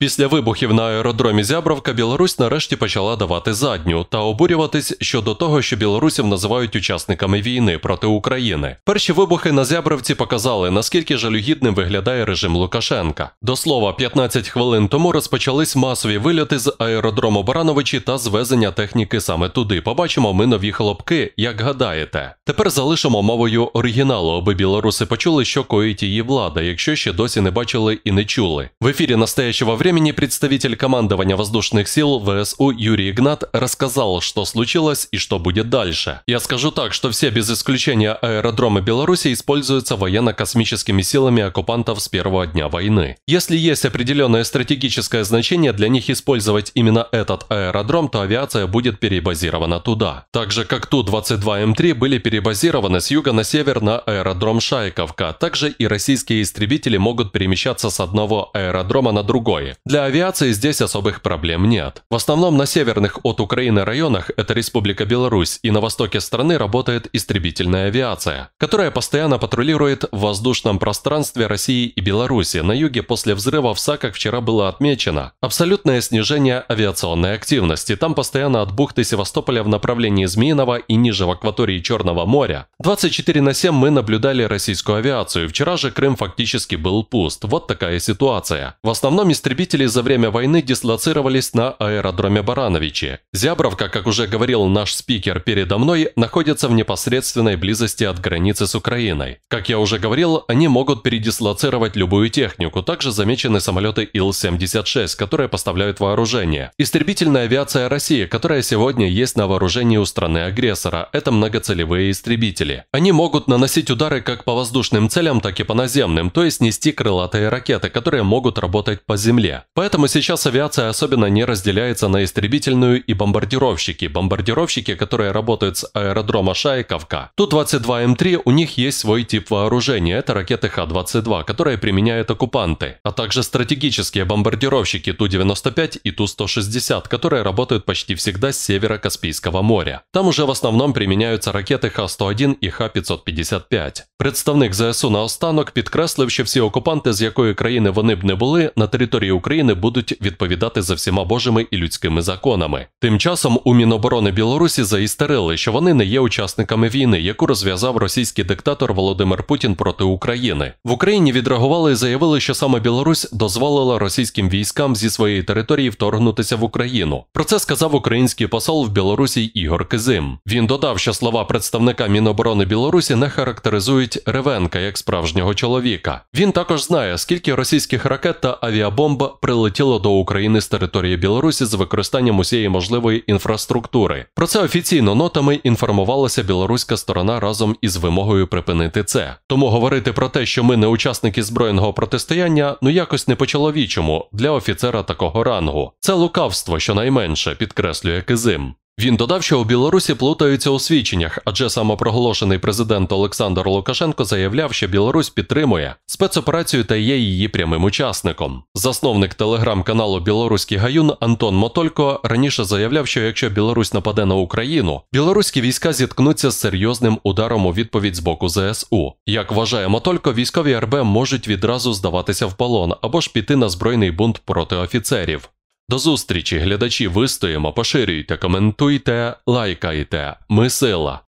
Після вибухів на аеродромі Зябровка Білорусь нарешті почала давати задню та обурюватись щодо того, що білорусів називають учасниками війни проти України. Перші вибухи на Зябровці показали, наскільки жалюгідним виглядає режим Лукашенка. До слова, 15 хвилин тому розпочались масові вильоти з аеродрому Барановичі та звезення техніки саме туди. Побачимо ми нові хлопки, як гадаєте. Тепер залишимо мовою оригіналу, аби білоруси почули, що коїть її влада, якщо ще досі не бачили і не чули. В ефірі настоячого времени представитель командования воздушных сил ВСУ Юрий Игнат рассказал, что случилось и что будет дальше. Я скажу так, что все без исключения аэродромы Беларуси используются военно-космическими силами оккупантов с первого дня войны. Если есть определенное стратегическое значение для них использовать именно этот аэродром, то авиация будет перебазирована туда. Так же, как Ту-22М3 эм были перебазированы с юга на север на аэродром Шайковка, также и российские истребители могут перемещаться с одного аэродрома на другой, для авиации здесь особых проблем нет. В основном на северных от Украины районах, это Республика Беларусь, и на востоке страны работает истребительная авиация, которая постоянно патрулирует в воздушном пространстве России и Беларуси. На юге после взрыва в САКах вчера было отмечено абсолютное снижение авиационной активности. Там постоянно от бухты Севастополя в направлении Змеиного и ниже в акватории Черного моря. 24 на 7 мы наблюдали российскую авиацию. Вчера же Крым фактически был пуст. Вот такая ситуация. В основном истребители Истребители за время войны дислоцировались на аэродроме Барановичи. Зябровка, как уже говорил наш спикер передо мной, находится в непосредственной близости от границы с Украиной. Как я уже говорил, они могут передислоцировать любую технику. Также замечены самолеты Ил-76, которые поставляют вооружение. Истребительная авиация России, которая сегодня есть на вооружении у страны-агрессора, это многоцелевые истребители. Они могут наносить удары как по воздушным целям, так и по наземным, то есть нести крылатые ракеты, которые могут работать по земле. Поэтому сейчас авиация особенно не разделяется на истребительную и бомбардировщики. Бомбардировщики, которые работают с аэродрома Шайковка. Ту-22М3 у них есть свой тип вооружения. Это ракеты Х-22, которые применяют оккупанты. А также стратегические бомбардировщики Ту-95 и Ту-160, которые работают почти всегда с севера Каспийского моря. Там уже в основном применяются ракеты Х-101 и Х-555. Представник ЗСУ наостанок підкреслив, що всі окупанти, з якої країни вони б не були, на території України України будуть відповідати за всіма божими і людськими законами. Тим часом у Міноборони Білорусі заістерили, що вони не є учасниками війни, яку розв'язав російський диктатор Володимир Путін проти України. В Україні відреагували і заявили, що саме Білорусь дозволила російським військам зі своєї території вторгнутися в Україну. Про це сказав український посол в Білорусі Ігор Кизим. Він додав, що слова представника Міноборони Білорусі не характеризують Ревенка як справжнього чоловіка. Він також знає, скільки російських ракет та авіабомб прилетіло до України з території Білорусі з використанням усієї можливої інфраструктури. Про це офіційно нотами інформувалася білоруська сторона разом із вимогою припинити це. Тому говорити про те, що ми не учасники збройного протистояння, ну якось не по-чоловічому для офіцера такого рангу. Це лукавство, що найменше підкреслює Кизим. Він додав, що у Білорусі плутаються у свідченнях, адже самопроголошений президент Олександр Лукашенко заявляв, що Білорусь підтримує спецоперацію та є її прямим учасником. Засновник телеграм-каналу Білоруський гаюн Антон Мотолько раніше заявляв, що якщо Білорусь нападе на Україну, білоруські війська зіткнуться з серйозним ударом у відповідь з боку ЗСУ. Як вважає Мотолько, військові РБ можуть відразу здаватися в полон або ж піти на збройний бунт проти офіцерів. До зустрічі, глядачі, вистоїмо, поширюйте, коментуйте, лайкайте. Ми сила.